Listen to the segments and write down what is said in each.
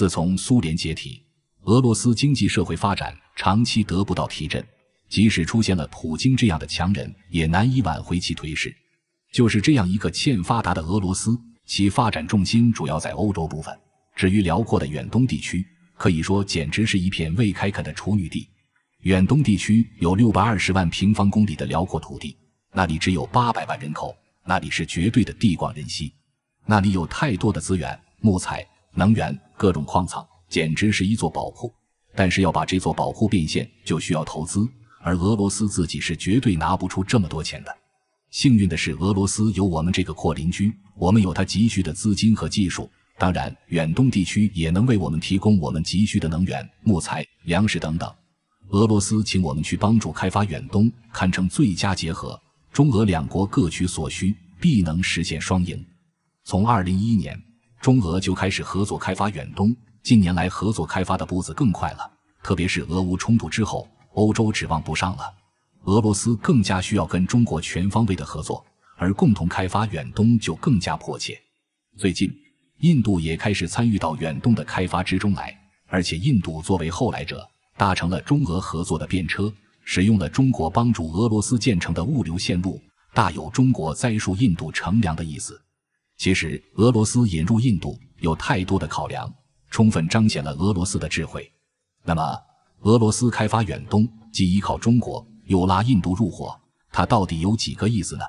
自从苏联解体，俄罗斯经济社会发展长期得不到提振，即使出现了普京这样的强人，也难以挽回其颓势。就是这样一个欠发达的俄罗斯，其发展重心主要在欧洲部分，至于辽阔的远东地区，可以说简直是一片未开垦的处女地。远东地区有六百二十万平方公里的辽阔土地，那里只有八百万人口，那里是绝对的地广人稀，那里有太多的资源，木材、能源。各种矿藏简直是一座宝库，但是要把这座宝库变现，就需要投资，而俄罗斯自己是绝对拿不出这么多钱的。幸运的是，俄罗斯有我们这个阔邻居，我们有他急需的资金和技术，当然，远东地区也能为我们提供我们急需的能源、木材、粮食等等。俄罗斯请我们去帮助开发远东，堪称最佳结合，中俄两国各取所需，必能实现双赢。从二零一一年。中俄就开始合作开发远东，近年来合作开发的步子更快了。特别是俄乌冲突之后，欧洲指望不上了，俄罗斯更加需要跟中国全方位的合作，而共同开发远东就更加迫切。最近，印度也开始参与到远东的开发之中来，而且印度作为后来者，搭乘了中俄合作的便车，使用了中国帮助俄罗斯建成的物流线路，大有中国栽树印度乘凉的意思。其实，俄罗斯引入印度有太多的考量，充分彰显了俄罗斯的智慧。那么，俄罗斯开发远东，既依靠中国，又拉印度入伙，它到底有几个意思呢？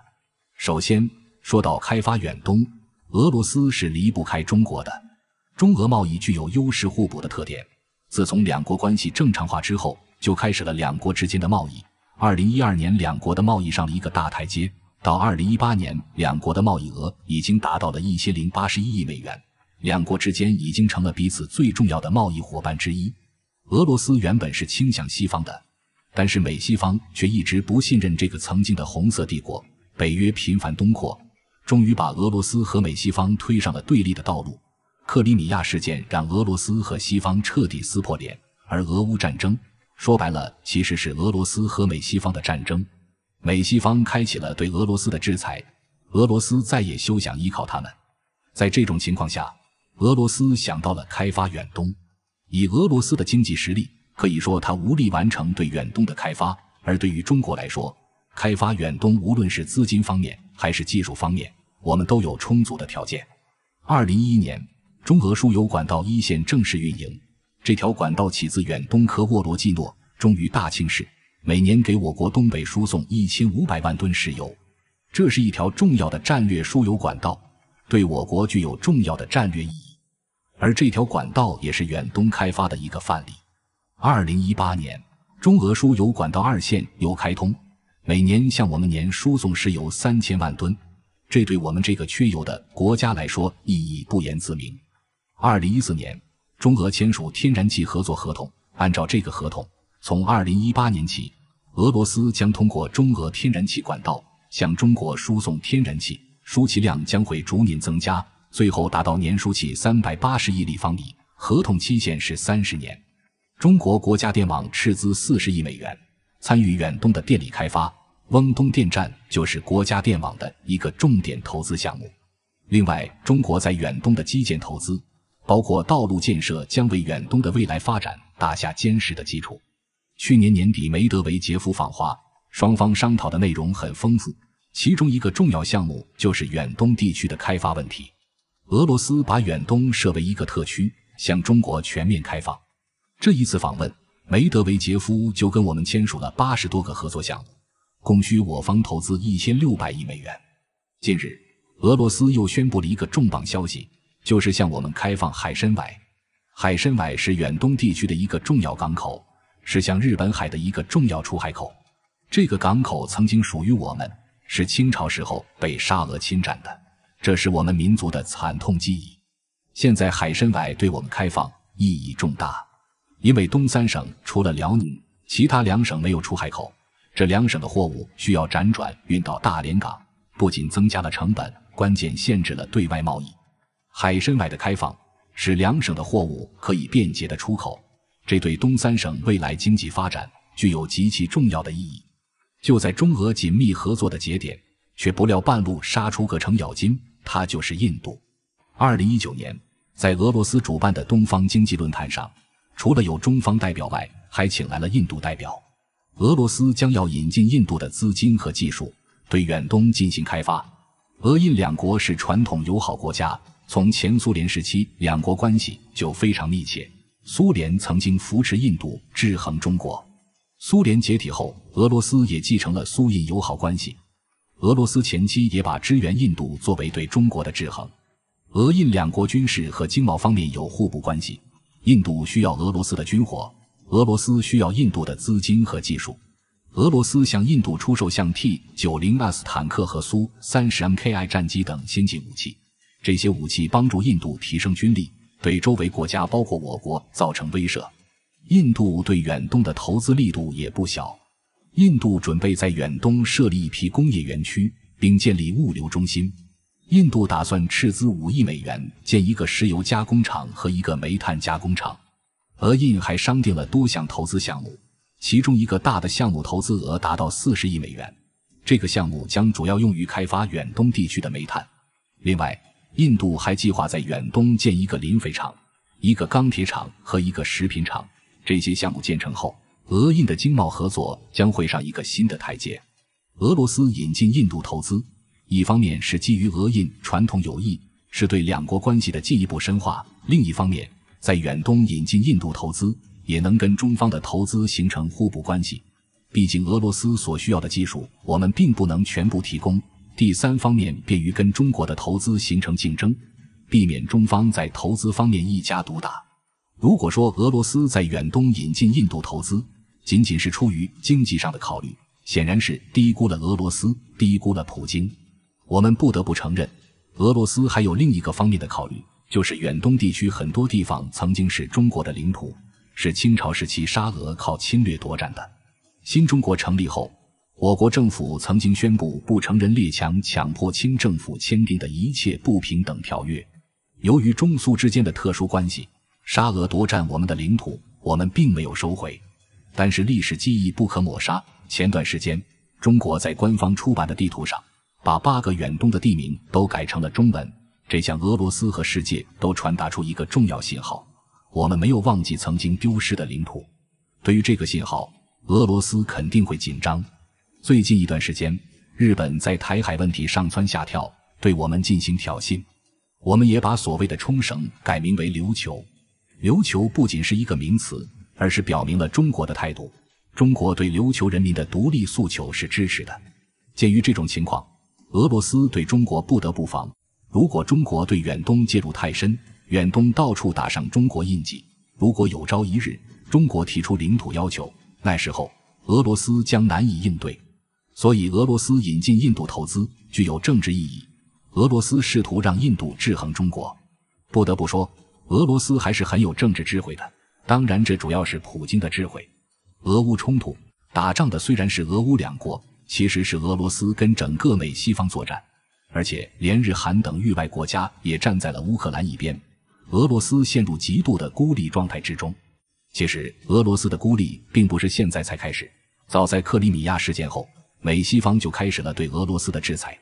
首先，说到开发远东，俄罗斯是离不开中国的。中俄贸易具有优势互补的特点。自从两国关系正常化之后，就开始了两国之间的贸易。二零一二年，两国的贸易上了一个大台阶。到二零一八年，两国的贸易额已经达到了一千零八十一亿美元，两国之间已经成了彼此最重要的贸易伙伴之一。俄罗斯原本是倾向西方的，但是美西方却一直不信任这个曾经的红色帝国。北约频繁东扩，终于把俄罗斯和美西方推上了对立的道路。克里米亚事件让俄罗斯和西方彻底撕破脸，而俄乌战争说白了其实是俄罗斯和美西方的战争。美西方开启了对俄罗斯的制裁，俄罗斯再也休想依靠他们。在这种情况下，俄罗斯想到了开发远东。以俄罗斯的经济实力，可以说他无力完成对远东的开发。而对于中国来说，开发远东，无论是资金方面还是技术方面，我们都有充足的条件。二零一一年，中俄输油管道一线正式运营，这条管道起自远东科沃罗季诺，终于大庆市。每年给我国东北输送一千五百万吨石油，这是一条重要的战略输油管道，对我国具有重要的战略意义。而这条管道也是远东开发的一个范例。二零一八年，中俄输油管道二线又开通，每年向我们年输送石油三千万吨，这对我们这个缺油的国家来说意义不言自明。二零一四年，中俄签署天然气合作合同，按照这个合同。从二零一八年起，俄罗斯将通过中俄天然气管道向中国输送天然气，输气量将会逐年增加，最后达到年输气三百八十亿立方米。合同期限是三十年。中国国家电网斥资四十亿美元参与远东的电力开发，翁东电站就是国家电网的一个重点投资项目。另外，中国在远东的基建投资，包括道路建设，将为远东的未来发展打下坚实的基础。去年年底，梅德韦杰夫访华，双方商讨的内容很丰富，其中一个重要项目就是远东地区的开发问题。俄罗斯把远东设为一个特区，向中国全面开放。这一次访问，梅德韦杰夫就跟我们签署了八十多个合作项目，共需我方投资一千六百亿美元。近日，俄罗斯又宣布了一个重磅消息，就是向我们开放海参崴。海参崴是远东地区的一个重要港口。是向日本海的一个重要出海口。这个港口曾经属于我们，是清朝时候被沙俄侵占的，这是我们民族的惨痛记忆。现在海参崴对我们开放意义重大，因为东三省除了辽宁，其他两省没有出海口，这两省的货物需要辗转运到大连港，不仅增加了成本，关键限制了对外贸易。海参崴的开放，使两省的货物可以便捷的出口。这对东三省未来经济发展具有极其重要的意义。就在中俄紧密合作的节点，却不料半路杀出个程咬金，他就是印度。二零一九年，在俄罗斯主办的东方经济论坛上，除了有中方代表外，还请来了印度代表。俄罗斯将要引进印度的资金和技术，对远东进行开发。俄印两国是传统友好国家，从前苏联时期，两国关系就非常密切。苏联曾经扶持印度制衡中国，苏联解体后，俄罗斯也继承了苏印友好关系。俄罗斯前期也把支援印度作为对中国的制衡。俄印两国军事和经贸方面有互补关系，印度需要俄罗斯的军火，俄罗斯需要印度的资金和技术。俄罗斯向印度出售像 T90S 坦克和苏 30MKI 战机等先进武器，这些武器帮助印度提升军力。对周围国家，包括我国，造成威慑。印度对远东的投资力度也不小。印度准备在远东设立一批工业园区，并建立物流中心。印度打算斥资五亿美元建一个石油加工厂和一个煤炭加工厂。俄印还商定了多项投资项目，其中一个大的项目投资额达到四十亿美元。这个项目将主要用于开发远东地区的煤炭。另外，印度还计划在远东建一个磷肥厂、一个钢铁厂和一个食品厂。这些项目建成后，俄印的经贸合作将会上一个新的台阶。俄罗斯引进印度投资，一方面是基于俄印传统友谊，是对两国关系的进一步深化；另一方面，在远东引进印度投资，也能跟中方的投资形成互补关系。毕竟，俄罗斯所需要的技术，我们并不能全部提供。第三方面，便于跟中国的投资形成竞争，避免中方在投资方面一家独大。如果说俄罗斯在远东引进印度投资，仅仅是出于经济上的考虑，显然是低估了俄罗斯，低估了普京。我们不得不承认，俄罗斯还有另一个方面的考虑，就是远东地区很多地方曾经是中国的领土，是清朝时期沙俄靠侵略夺占的。新中国成立后。我国政府曾经宣布不承认列强强迫清政府签订的一切不平等条约。由于中苏之间的特殊关系，沙俄夺占我们的领土，我们并没有收回。但是历史记忆不可抹杀。前段时间，中国在官方出版的地图上把八个远东的地名都改成了中文，这向俄罗斯和世界都传达出一个重要信号：我们没有忘记曾经丢失的领土。对于这个信号，俄罗斯肯定会紧张。最近一段时间，日本在台海问题上蹿下跳，对我们进行挑衅。我们也把所谓的冲绳改名为琉球。琉球不仅是一个名词，而是表明了中国的态度。中国对琉球人民的独立诉求是支持的。鉴于这种情况，俄罗斯对中国不得不防。如果中国对远东介入太深，远东到处打上中国印记。如果有朝一日中国提出领土要求，那时候俄罗斯将难以应对。所以，俄罗斯引进印度投资具有政治意义。俄罗斯试图让印度制衡中国。不得不说，俄罗斯还是很有政治智慧的。当然，这主要是普京的智慧。俄乌冲突打仗的虽然是俄乌两国，其实是俄罗斯跟整个美西方作战，而且连日韩等域外国家也站在了乌克兰一边，俄罗斯陷入极度的孤立状态之中。其实，俄罗斯的孤立并不是现在才开始，早在克里米亚事件后。美西方就开始了对俄罗斯的制裁。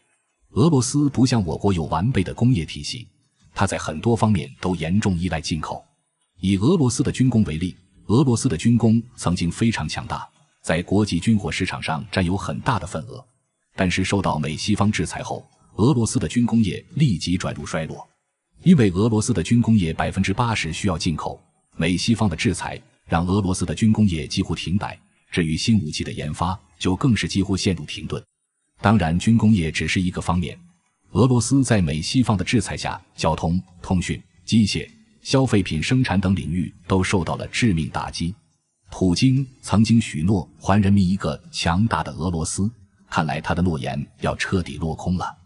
俄罗斯不像我国有完备的工业体系，它在很多方面都严重依赖进口。以俄罗斯的军工为例，俄罗斯的军工曾经非常强大，在国际军火市场上占有很大的份额。但是受到美西方制裁后，俄罗斯的军工业立即转入衰落，因为俄罗斯的军工业百分之八十需要进口。美西方的制裁让俄罗斯的军工业几乎停摆。至于新武器的研发，就更是几乎陷入停顿。当然，军工业只是一个方面，俄罗斯在美西方的制裁下，交通、通讯、机械、消费品生产等领域都受到了致命打击。普京曾经许诺还人民一个强大的俄罗斯，看来他的诺言要彻底落空了。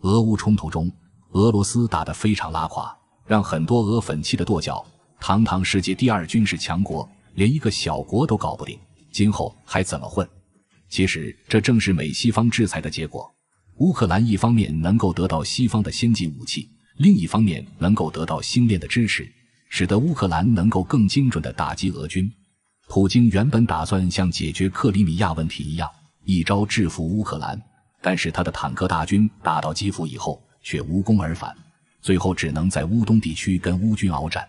俄乌冲突中，俄罗斯打得非常拉垮，让很多俄粉气得跺脚。堂堂世界第二军事强国，连一个小国都搞不定，今后还怎么混？其实，这正是美西方制裁的结果。乌克兰一方面能够得到西方的先进武器，另一方面能够得到星链的支持，使得乌克兰能够更精准的打击俄军。普京原本打算像解决克里米亚问题一样，一招制服乌克兰，但是他的坦克大军打到基辅以后，却无功而返，最后只能在乌东地区跟乌军鏖战。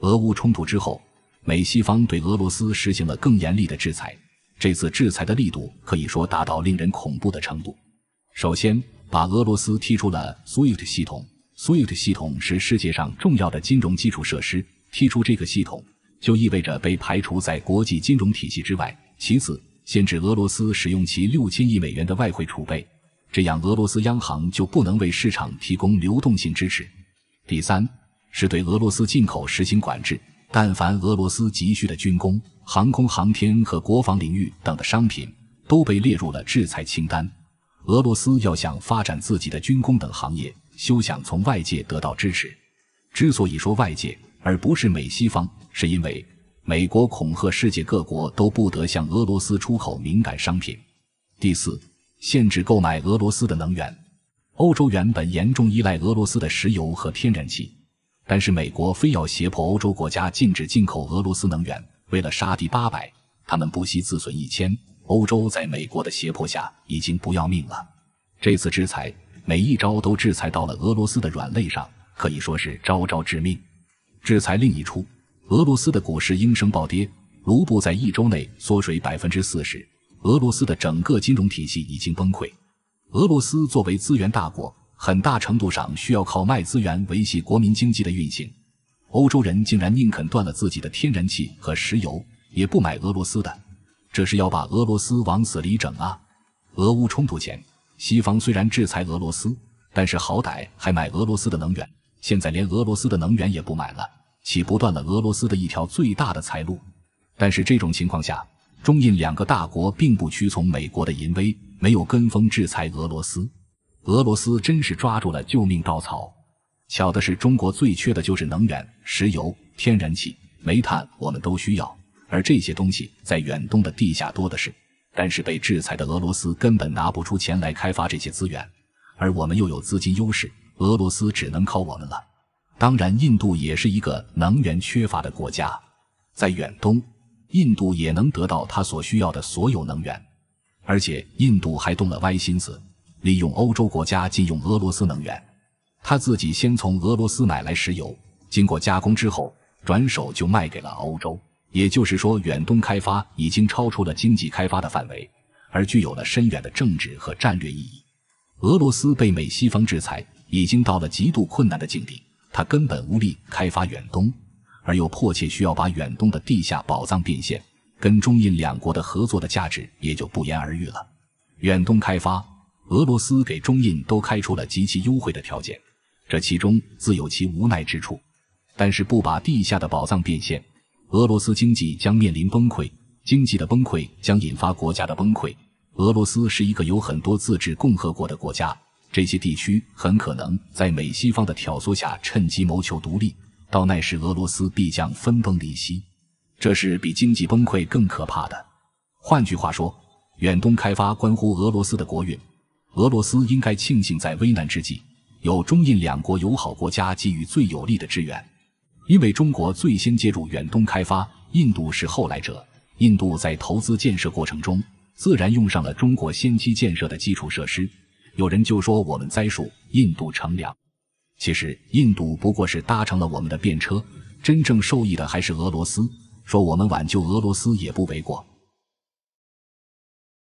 俄乌冲突之后，美西方对俄罗斯实行了更严厉的制裁。这次制裁的力度可以说达到令人恐怖的程度。首先，把俄罗斯踢出了 SWIFT 系统，SWIFT 系统是世界上重要的金融基础设施，踢出这个系统就意味着被排除在国际金融体系之外。其次，限制俄罗斯使用其六千亿美元的外汇储备，这样俄罗斯央行就不能为市场提供流动性支持。第三，是对俄罗斯进口实行管制，但凡俄罗斯急需的军工。航空航天和国防领域等的商品都被列入了制裁清单。俄罗斯要想发展自己的军工等行业，休想从外界得到支持。之所以说外界，而不是美西方，是因为美国恐吓世界各国都不得向俄罗斯出口敏感商品。第四，限制购买俄罗斯的能源。欧洲原本严重依赖俄罗斯的石油和天然气，但是美国非要胁迫欧洲国家禁止进口俄罗斯能源。为了杀敌八百，他们不惜自损一千。欧洲在美国的胁迫下已经不要命了。这次制裁，每一招都制裁到了俄罗斯的软肋上，可以说是招招致命。制裁另一出，俄罗斯的股市应声暴跌，卢布在一周内缩水百分之四十，俄罗斯的整个金融体系已经崩溃。俄罗斯作为资源大国，很大程度上需要靠卖资源维系国民经济的运行。欧洲人竟然宁肯断了自己的天然气和石油，也不买俄罗斯的，这是要把俄罗斯往死里整啊！俄乌冲突前，西方虽然制裁俄罗斯，但是好歹还买俄罗斯的能源，现在连俄罗斯的能源也不买了，岂不断了俄罗斯的一条最大的财路？但是这种情况下，中印两个大国并不屈从美国的淫威，没有跟风制裁俄罗斯，俄罗斯真是抓住了救命稻草。巧的是，中国最缺的就是能源，石油、天然气、煤炭，我们都需要。而这些东西在远东的地下多的是，但是被制裁的俄罗斯根本拿不出钱来开发这些资源，而我们又有资金优势，俄罗斯只能靠我们了。当然，印度也是一个能源缺乏的国家，在远东，印度也能得到它所需要的所有能源，而且印度还动了歪心思，利用欧洲国家禁用俄罗斯能源。他自己先从俄罗斯买来石油，经过加工之后，转手就卖给了欧洲。也就是说，远东开发已经超出了经济开发的范围，而具有了深远的政治和战略意义。俄罗斯被美西方制裁，已经到了极度困难的境地，他根本无力开发远东，而又迫切需要把远东的地下宝藏变现，跟中印两国的合作的价值也就不言而喻了。远东开发，俄罗斯给中印都开出了极其优惠的条件。这其中自有其无奈之处，但是不把地下的宝藏变现，俄罗斯经济将面临崩溃，经济的崩溃将引发国家的崩溃。俄罗斯是一个有很多自治共和国的国家，这些地区很可能在美西方的挑唆下趁机谋求独立，到那时俄罗斯必将分崩离析，这是比经济崩溃更可怕的。换句话说，远东开发关乎俄罗斯的国运，俄罗斯应该庆幸在危难之际。有中印两国友好国家给予最有力的支援，因为中国最先介入远东开发，印度是后来者。印度在投资建设过程中，自然用上了中国先期建设的基础设施。有人就说我们栽树，印度乘凉。其实印度不过是搭乘了我们的便车，真正受益的还是俄罗斯。说我们挽救俄罗斯也不为过。